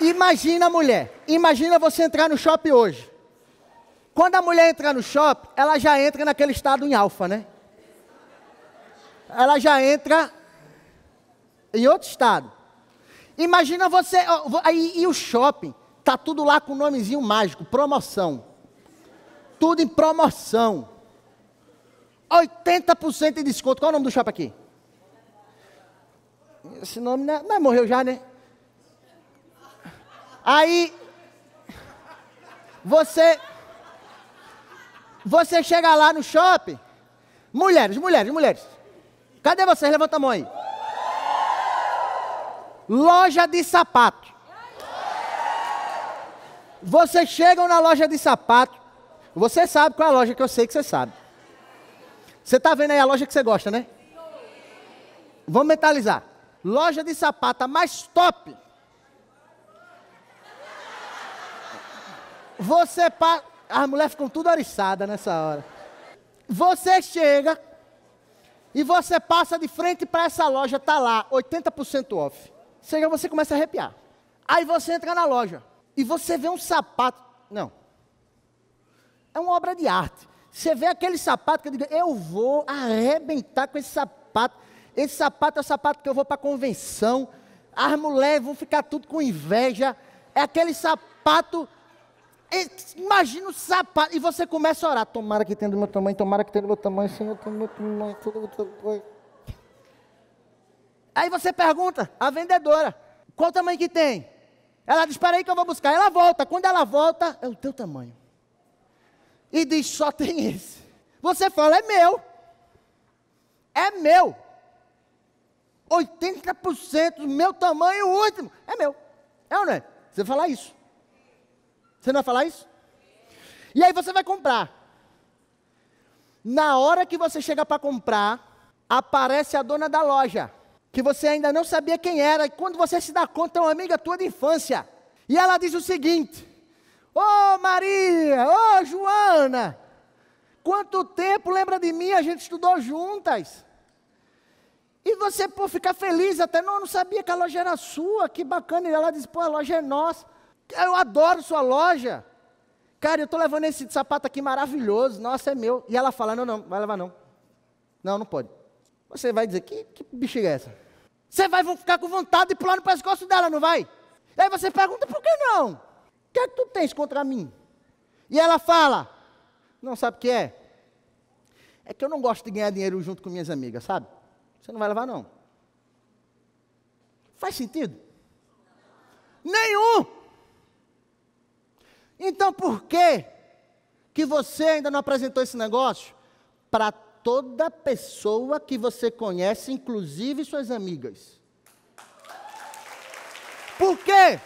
Imagina a mulher, imagina você entrar no shopping hoje. Quando a mulher entrar no shopping, ela já entra naquele estado em alfa, né? Ela já entra em outro estado. Imagina você, e, e o shopping, tá tudo lá com o nomezinho mágico, promoção. Tudo em promoção. 80% de desconto. Qual é o nome do shopping aqui? Esse nome não é, morreu já, né? Aí você você chega lá no shopping, mulheres, mulheres, mulheres. Cadê vocês? Levanta a mão aí. Loja de sapato. Vocês chegam na loja de sapato. Você sabe qual é a loja que eu sei que você sabe. Você está vendo aí a loja que você gosta, né? Vamos mentalizar. Loja de sapato mais top Você passa. As mulheres ficam tudo oriçadas nessa hora. Você chega e você passa de frente para essa loja, tá lá, 80% off. Chega, você começa a arrepiar. Aí você entra na loja e você vê um sapato. Não. É uma obra de arte. Você vê aquele sapato que eu digo, eu vou arrebentar com esse sapato. Esse sapato é o sapato que eu vou para convenção. As mulheres vão ficar tudo com inveja. É aquele sapato Imagina o sapato. E você começa a orar. Tomara que tenha do meu tamanho, tomara que tenha do meu tamanho, Senhor, do meu tamanho, tudo do meu tamanho. Aí você pergunta à vendedora: qual tamanho que tem? Ela diz: Espera aí que eu vou buscar. Ela volta. Quando ela volta, é o teu tamanho. E diz: Só tem esse. Você fala: É meu. É meu. 80% do meu tamanho último é meu. É ou não é? Você fala isso. Você não vai falar isso? E aí você vai comprar. Na hora que você chega para comprar, aparece a dona da loja, que você ainda não sabia quem era, e quando você se dá conta, é uma amiga tua de infância. E ela diz o seguinte: Ô oh, Maria, ô oh, Joana, quanto tempo lembra de mim? A gente estudou juntas. E você, pô, ficar feliz até, não, não sabia que a loja era sua, que bacana. E ela diz, pô, a loja é nossa. Eu adoro sua loja. Cara, eu estou levando esse sapato aqui maravilhoso. Nossa, é meu. E ela fala: Não, não, vai levar não. Não, não pode. Você vai dizer: Que, que bexiga é essa? Você vai ficar com vontade de pular no pescoço dela, não vai? E aí você pergunta: Por que não? O que é que tu tens contra mim? E ela fala: Não sabe o que é? É que eu não gosto de ganhar dinheiro junto com minhas amigas, sabe? Você não vai levar, não. Faz sentido? Nenhum! Então por que que você ainda não apresentou esse negócio para toda pessoa que você conhece, inclusive suas amigas? Por quê?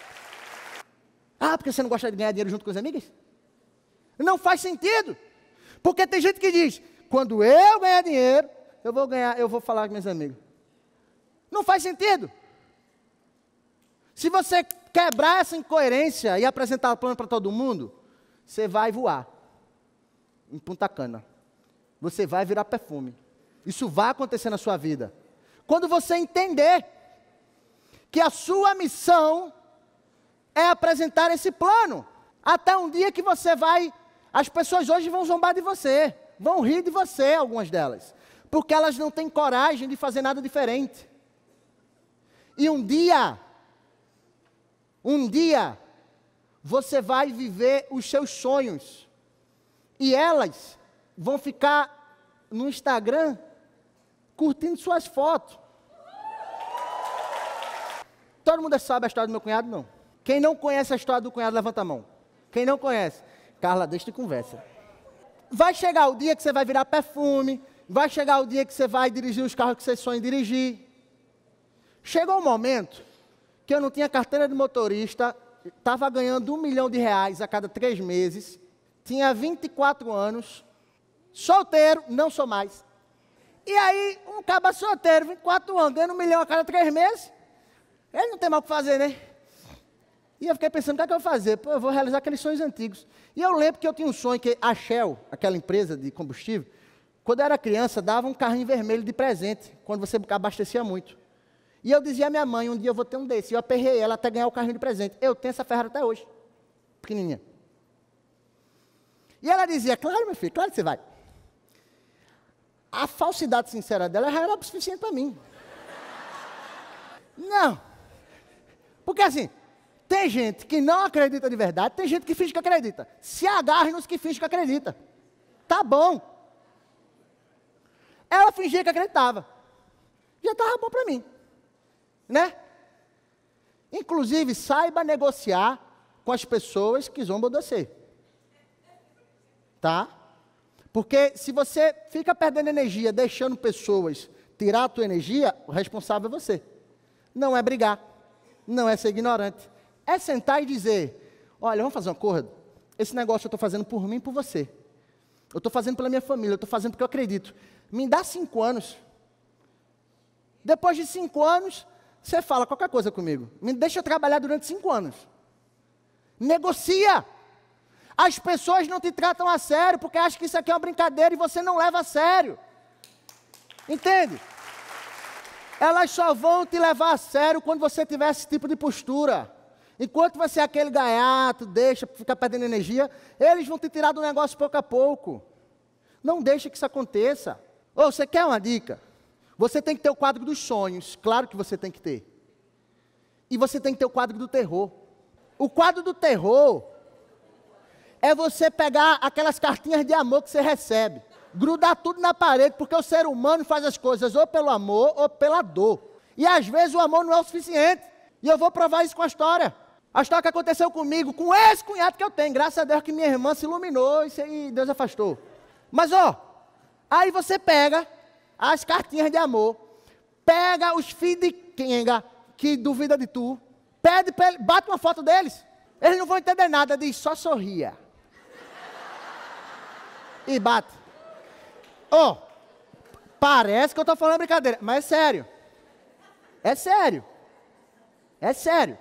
Ah, porque você não gosta de ganhar dinheiro junto com as amigas? Não faz sentido. Porque tem gente que diz: quando eu ganhar dinheiro, eu vou ganhar, eu vou falar com meus amigos. Não faz sentido. Se você quebrar essa incoerência e apresentar o plano para todo mundo, você vai voar em Punta Cana. Você vai virar perfume. Isso vai acontecer na sua vida. Quando você entender que a sua missão é apresentar esse plano, até um dia que você vai, as pessoas hoje vão zombar de você, vão rir de você, algumas delas, porque elas não têm coragem de fazer nada diferente. E um dia um dia você vai viver os seus sonhos e elas vão ficar no Instagram curtindo suas fotos. Todo mundo sabe a história do meu cunhado? Não. Quem não conhece a história do cunhado, levanta a mão. Quem não conhece? Carla, deixa de conversa. Vai chegar o dia que você vai virar perfume, vai chegar o dia que você vai dirigir os carros que você sonha em dirigir. Chegou o um momento que eu não tinha carteira de motorista, estava ganhando um milhão de reais a cada três meses, tinha 24 anos, solteiro, não sou mais. E aí, um caba solteiro, 24 anos, ganhando um milhão a cada três meses, ele não tem mal o que fazer, né? E eu fiquei pensando, o que é que eu vou fazer? Pô, eu vou realizar aqueles sonhos antigos. E eu lembro que eu tinha um sonho que a Shell, aquela empresa de combustível, quando eu era criança, dava um carrinho vermelho de presente, quando você abastecia muito. E eu dizia à minha mãe, um dia eu vou ter um desse. eu aperrei ela até ganhar o carrinho de presente. Eu tenho essa Ferrari até hoje. Pequenininha. E ela dizia, claro, meu filho, claro que você vai. A falsidade sincera dela já era suficiente para mim. Não. Porque assim, tem gente que não acredita de verdade, tem gente que finge que acredita. Se agarre nos que fingem que acredita. Tá bom. Ela fingia que acreditava. Já estava bom para mim né? Inclusive, saiba negociar com as pessoas que zombam de você. Tá? Porque se você fica perdendo energia, deixando pessoas tirar a tua energia, o responsável é você. Não é brigar, não é ser ignorante. É sentar e dizer: olha, vamos fazer um acordo? Esse negócio eu estou fazendo por mim e por você. Eu estou fazendo pela minha família, eu estou fazendo porque eu acredito. Me dá cinco anos. Depois de cinco anos, você fala qualquer coisa comigo. Me deixa trabalhar durante cinco anos. Negocia. As pessoas não te tratam a sério porque acham que isso aqui é uma brincadeira e você não leva a sério. Entende? Elas só vão te levar a sério quando você tiver esse tipo de postura. Enquanto você é aquele gaiato, deixa, ficar perdendo energia, eles vão te tirar do negócio pouco a pouco. Não deixe que isso aconteça. Ou oh, você quer uma dica? Você tem que ter o quadro dos sonhos, claro que você tem que ter. E você tem que ter o quadro do terror. O quadro do terror é você pegar aquelas cartinhas de amor que você recebe, grudar tudo na parede, porque o ser humano faz as coisas ou pelo amor ou pela dor. E às vezes o amor não é o suficiente. E eu vou provar isso com a história. A história que aconteceu comigo, com esse cunhado que eu tenho, graças a Deus que minha irmã se iluminou e Deus afastou. Mas ó, aí você pega as cartinhas de amor, pega os filhos de Kenga que duvida de tu, pede ele, bate uma foto deles. Eles não vão entender nada, diz só sorria. E bate. Oh, parece que eu estou falando brincadeira, mas é sério. É sério. É sério.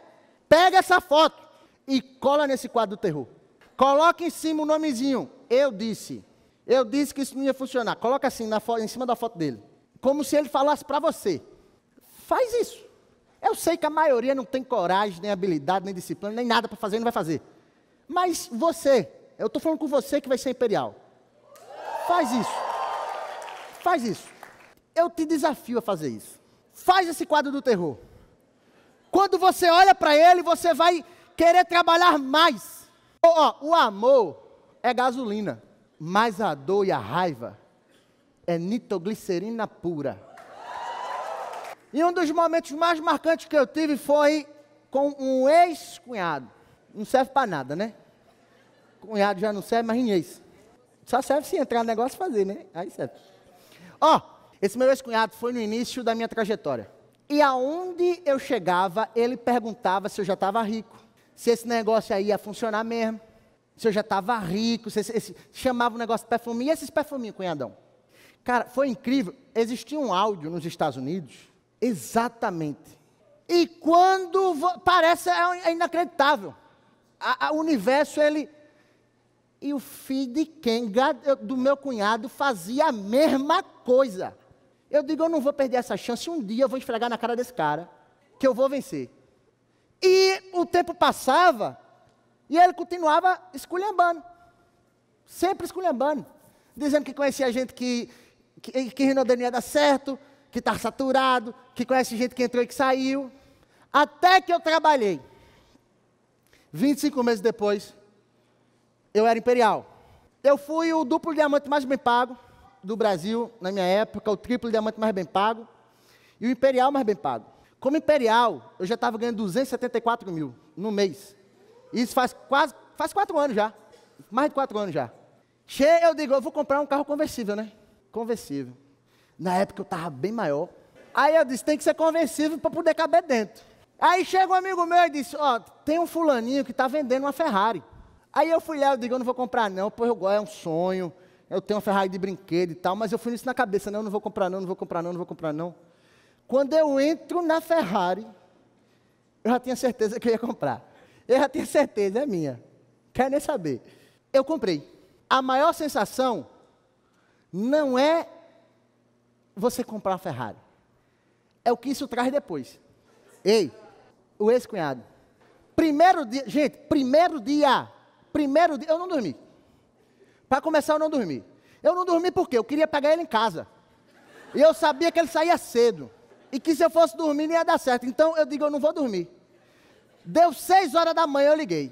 Pega essa foto e cola nesse quadro do terror. Coloca em cima o nomezinho. Eu disse. Eu disse que isso não ia funcionar. Coloca assim em cima da foto dele. Como se ele falasse para você. Faz isso. Eu sei que a maioria não tem coragem, nem habilidade, nem disciplina, nem nada para fazer, não vai fazer. Mas você, eu estou falando com você que vai ser imperial. Faz isso. Faz isso. Eu te desafio a fazer isso. Faz esse quadro do terror. Quando você olha para ele, você vai querer trabalhar mais. Oh, oh, o amor é gasolina. Mas a dor e a raiva é nitroglicerina pura. E um dos momentos mais marcantes que eu tive foi com um ex-cunhado. Não serve para nada, né? Cunhado já não serve, mas em ex. Só serve se entrar no negócio e fazer, né? Aí serve. Ó, oh, esse meu ex-cunhado foi no início da minha trajetória. E aonde eu chegava, ele perguntava se eu já estava rico, se esse negócio aí ia funcionar mesmo o senhor já estava rico, você, esse, chamava o negócio de perfuminho. E esses perfuminhos, cunhadão? Cara, foi incrível. Existia um áudio nos Estados Unidos, exatamente. E quando. Parece é, é inacreditável. A, a, o universo, ele. E o filho de quem? Do meu cunhado fazia a mesma coisa. Eu digo, eu não vou perder essa chance. Um dia eu vou esfregar na cara desse cara que eu vou vencer. E o tempo passava e ele continuava esculhambando, sempre esculhambando, dizendo que conhecia gente que, que, que Rinodani ia dar certo, que está saturado, que conhece gente que entrou e que saiu. Até que eu trabalhei. 25 meses depois, eu era imperial. Eu fui o duplo diamante mais bem pago do Brasil na minha época, o triplo diamante mais bem pago e o imperial mais bem pago. Como imperial, eu já estava ganhando 274 mil no mês. Isso faz quase, faz quatro anos já. Mais de quatro anos já. Cheio, eu digo, eu vou comprar um carro conversível, né? Conversível. Na época eu estava bem maior. Aí eu disse, tem que ser conversível para poder caber dentro. Aí chega um amigo meu e disse, ó, oh, tem um fulaninho que está vendendo uma Ferrari. Aí eu fui lá, eu digo, eu não vou comprar não, pois eu gosto, é um sonho. Eu tenho uma Ferrari de brinquedo e tal, mas eu fui nisso na cabeça, não, eu não vou comprar não, não vou comprar não, não vou comprar não. Quando eu entro na Ferrari, eu já tinha certeza que eu ia comprar. Eu já tinha certeza, é minha. Quer nem saber. Eu comprei. A maior sensação não é você comprar a Ferrari. É o que isso traz depois. Ei, o ex-cunhado. Primeiro dia, gente, primeiro dia, primeiro dia, eu não dormi. Para começar, eu não dormi. Eu não dormi porque eu queria pegar ele em casa. E eu sabia que ele saía cedo. E que se eu fosse dormir, não ia dar certo. Então eu digo, eu não vou dormir. Deu seis horas da manhã, eu liguei.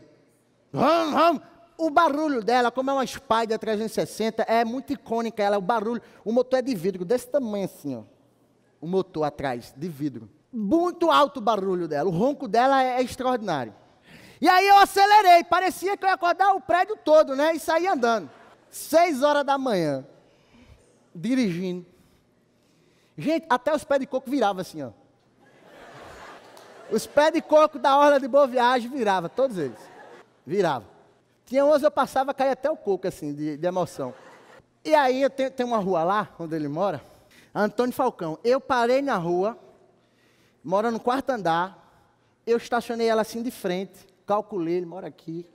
Hum, hum. O barulho dela, como é uma Spider 360, é muito icônica ela, o barulho. O motor é de vidro, desse tamanho assim, ó. O motor atrás, de vidro. Muito alto o barulho dela, o ronco dela é, é extraordinário. E aí eu acelerei, parecia que eu ia acordar o prédio todo, né? E saí andando. Seis horas da manhã, dirigindo. Gente, até os pés de coco viravam assim, ó. Os pés de coco da Orla de Boa Viagem virava, todos eles. Virava. Tinha uns eu passava, caía até o coco, assim, de, de emoção. E aí, eu tenho, tem uma rua lá, onde ele mora, Antônio Falcão. Eu parei na rua, mora no quarto andar, eu estacionei ela assim de frente, calculei, ele mora aqui.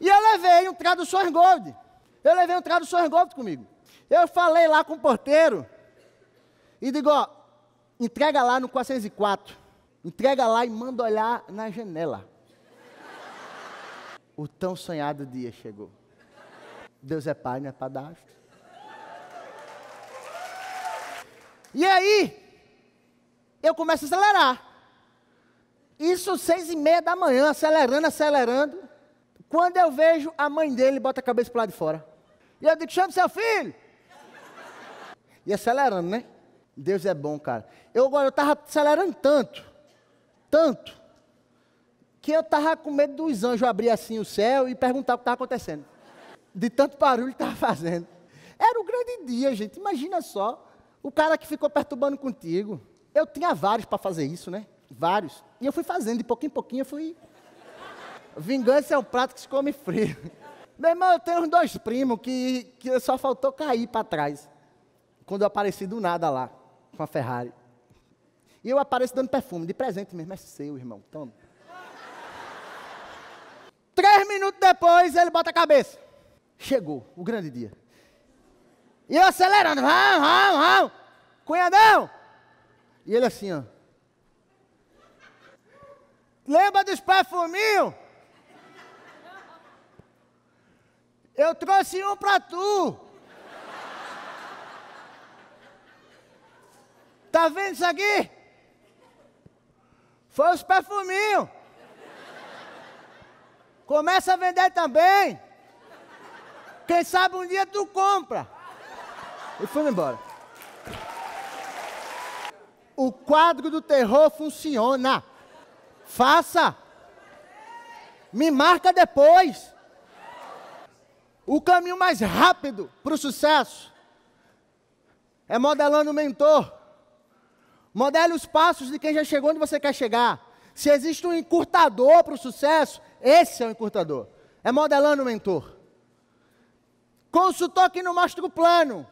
E eu levei um traduções Gold. Eu levei um traduções Gold comigo. Eu falei lá com o porteiro e digo, ó, entrega lá no 404. Entrega lá e manda olhar na janela. O tão sonhado dia chegou. Deus é pai, não é padastro. E aí, eu começo a acelerar. Isso seis e meia da manhã, acelerando, acelerando. Quando eu vejo a mãe dele, bota a cabeça para lá de fora. E eu digo, chama seu filho. E acelerando, né? Deus é bom, cara. Eu agora eu tava acelerando tanto tanto que eu estava com medo dos anjos abrir assim o céu e perguntar o que estava acontecendo. De tanto barulho que estava fazendo. Era um grande dia, gente. Imagina só. O cara que ficou perturbando contigo. Eu tinha vários para fazer isso, né? Vários. E eu fui fazendo, de pouquinho em pouquinho eu fui. Vingança é um prato que se come frio. Meu irmão, eu tenho uns dois primos que, que só faltou cair para trás. Quando eu apareci do nada lá, com a Ferrari. E eu apareço dando perfume, de presente mesmo, é seu, irmão. Toma. Três minutos depois, ele bota a cabeça. Chegou o grande dia. E eu acelerando, vamos, vamos, vamos. Cunhadão! E ele assim, ó. Lembra dos perfuminhos? Eu trouxe um pra tu. Tá vendo isso aqui? Foi os perfuminhos. Começa a vender também. Quem sabe um dia tu compra. E fui embora. O quadro do terror funciona. Faça. Me marca depois. O caminho mais rápido para o sucesso é modelando o mentor. Modele os passos de quem já chegou onde você quer chegar. Se existe um encurtador para o sucesso, esse é o encurtador. É modelando o mentor. Consultor que não mostra o plano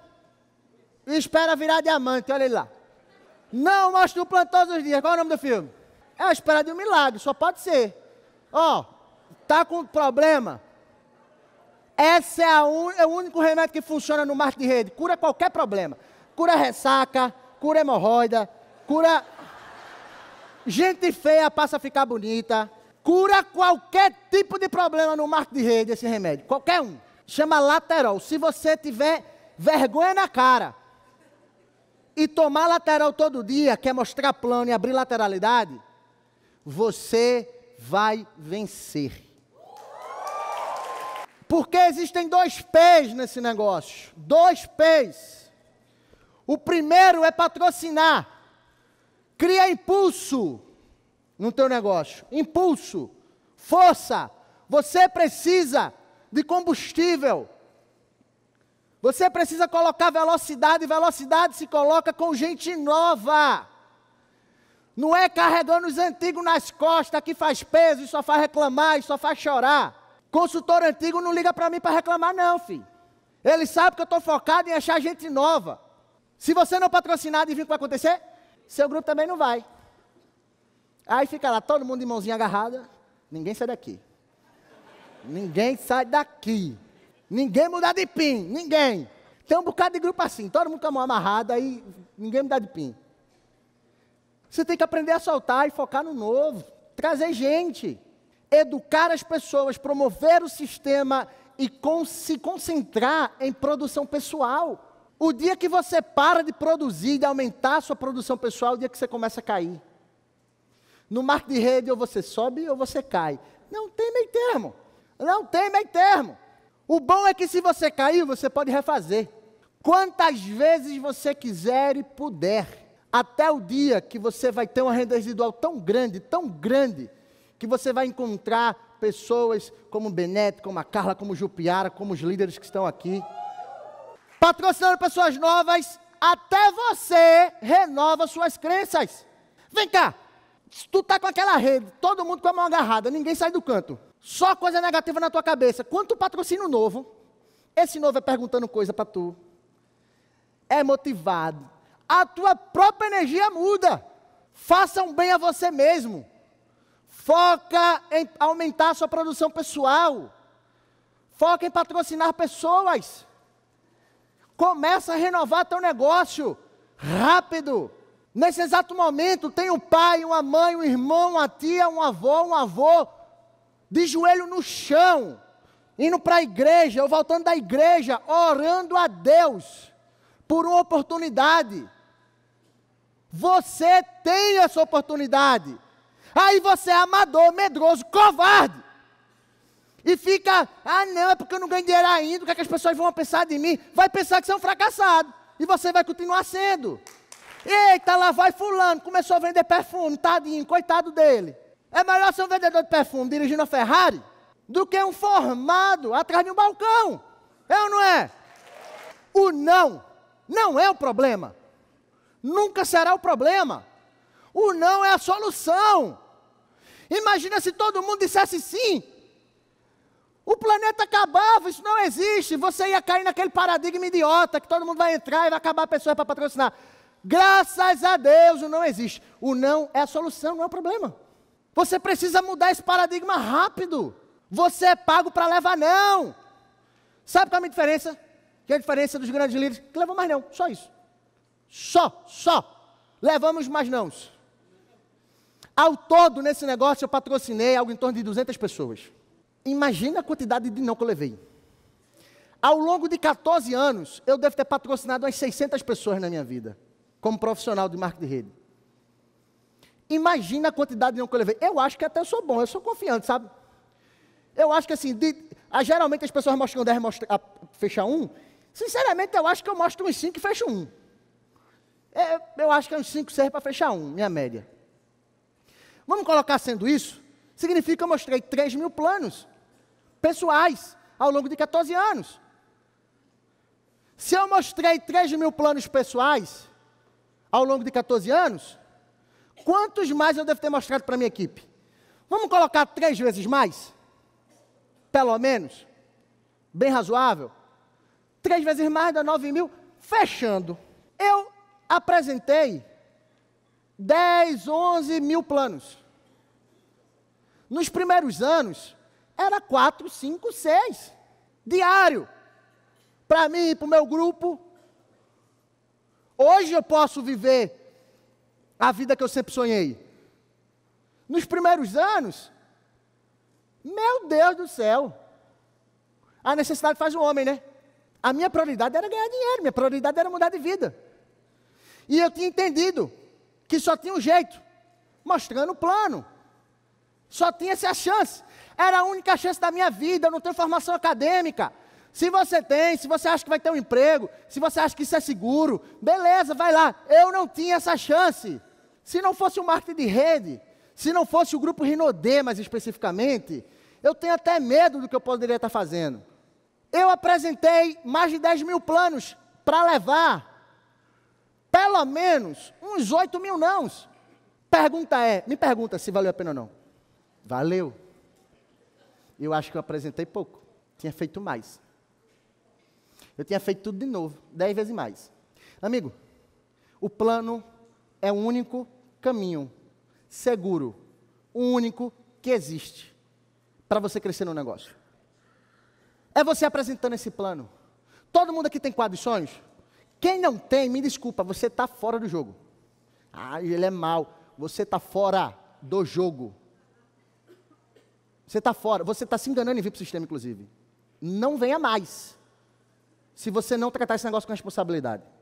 e espera virar diamante, olha ele lá. Não mostra o plano todos os dias. Qual é o nome do filme? É a espera de um milagre, só pode ser. Ó, oh, tá com problema. Esse é, un... é o único remédio que funciona no marketing de rede. Cura qualquer problema. Cura ressaca, cura hemorroida, Cura. Gente feia passa a ficar bonita. Cura qualquer tipo de problema no marco de rede esse remédio. Qualquer um. Chama lateral. Se você tiver vergonha na cara e tomar lateral todo dia, quer mostrar plano e abrir lateralidade, você vai vencer. Porque existem dois pés nesse negócio. Dois pés O primeiro é patrocinar. Cria impulso no teu negócio. Impulso, força. Você precisa de combustível. Você precisa colocar velocidade, velocidade se coloca com gente nova. Não é carregando os antigos nas costas que faz peso e só faz reclamar e só faz chorar. Consultor antigo não liga para mim para reclamar, não, filho. Ele sabe que eu estou focado em achar gente nova. Se você não patrocinar, adivinha o que vai acontecer? seu grupo também não vai. Aí fica lá todo mundo de mãozinha agarrada, ninguém sai daqui. Ninguém sai daqui. Ninguém mudar de pin, ninguém. Tem um bocado de grupo assim, todo mundo com a mão amarrada, aí ninguém mudar de pin. Você tem que aprender a soltar e focar no novo, trazer gente, educar as pessoas, promover o sistema e con se concentrar em produção pessoal. O dia que você para de produzir e de aumentar a sua produção pessoal, é o dia que você começa a cair. No marketing de rede, ou você sobe ou você cai. Não tem meio termo. Não tem meio termo. O bom é que se você cair, você pode refazer. Quantas vezes você quiser e puder. Até o dia que você vai ter uma renda residual tão grande, tão grande, que você vai encontrar pessoas como o Benete, como a Carla, como o Jupiara, como os líderes que estão aqui patrocinando pessoas novas, até você renova suas crenças. Vem cá, tu tá com aquela rede, todo mundo com a mão agarrada, ninguém sai do canto. Só coisa negativa na tua cabeça. Quanto patrocínio patrocina novo, esse novo é perguntando coisa para tu. É motivado. A tua própria energia muda. Faça um bem a você mesmo. Foca em aumentar a sua produção pessoal. Foca em patrocinar pessoas. Começa a renovar teu negócio rápido. Nesse exato momento, tem um pai, uma mãe, um irmão, uma tia, um avô, um avô, de joelho no chão, indo para a igreja, ou voltando da igreja, orando a Deus por uma oportunidade. Você tem essa oportunidade. Aí você é amador, medroso, covarde e fica, ah não, é porque eu não ganho dinheiro ainda, o que, é que as pessoas vão pensar de mim? Vai pensar que você é um fracassado e você vai continuar sendo. Eita, lá vai fulano, começou a vender perfume, tadinho, coitado dele. É melhor ser um vendedor de perfume dirigindo a Ferrari do que um formado atrás de um balcão. É ou não é? O não não é o problema. Nunca será o problema. O não é a solução. Imagina se todo mundo dissesse sim o planeta acabava, isso não existe. Você ia cair naquele paradigma idiota que todo mundo vai entrar e vai acabar pessoas para patrocinar. Graças a Deus, o não existe. O não é a solução, não é o problema. Você precisa mudar esse paradigma rápido. Você é pago para levar não. Sabe qual é a minha diferença? Que é a diferença dos grandes líderes? Que levam mais não, só isso. Só, só. Levamos mais não. Ao todo, nesse negócio, eu patrocinei algo em torno de 200 pessoas. Imagina a quantidade de não que eu levei. Ao longo de 14 anos, eu devo ter patrocinado umas 600 pessoas na minha vida, como profissional de marketing de rede. Imagina a quantidade de não que eu levei. Eu acho que até eu sou bom, eu sou confiante, sabe? Eu acho que assim, de, geralmente as pessoas mostram 10, mostram, ah, fecha um. Sinceramente, eu acho que eu mostro uns 5 e fecho um. É, eu acho que é uns 5 serve para fechar um, minha média. Vamos colocar sendo isso? Significa que eu mostrei 3 mil planos pessoais ao longo de 14 anos. Se eu mostrei 3 mil planos pessoais ao longo de 14 anos, quantos mais eu devo ter mostrado para a minha equipe? Vamos colocar três vezes mais? Pelo menos? Bem razoável? Três vezes mais dá 9 mil. Fechando. Eu apresentei 10, 11 mil planos. Nos primeiros anos, era quatro, cinco, seis. Diário. Para mim e para o meu grupo. Hoje eu posso viver a vida que eu sempre sonhei. Nos primeiros anos, meu Deus do céu. A necessidade faz o homem, né? A minha prioridade era ganhar dinheiro, minha prioridade era mudar de vida. E eu tinha entendido que só tinha um jeito mostrando o plano. Só tinha essa chance. Era a única chance da minha vida, eu não tenho formação acadêmica. Se você tem, se você acha que vai ter um emprego, se você acha que isso é seguro, beleza, vai lá. Eu não tinha essa chance. Se não fosse o marketing de rede, se não fosse o grupo Rinodê mais especificamente, eu tenho até medo do que eu poderia estar fazendo. Eu apresentei mais de 10 mil planos para levar pelo menos uns 8 mil não. Pergunta é, me pergunta se valeu a pena ou não. Valeu. Eu acho que eu apresentei pouco. Tinha feito mais. Eu tinha feito tudo de novo, dez vezes mais. Amigo, o plano é o único caminho seguro, o único que existe para você crescer no negócio. É você apresentando esse plano. Todo mundo aqui tem quadro de sonhos? Quem não tem, me desculpa, você está fora do jogo. Ah, ele é mal. Você está fora do jogo. Você está fora, você está se enganando em vir para o sistema, inclusive. Não venha mais. Se você não tratar esse negócio com responsabilidade.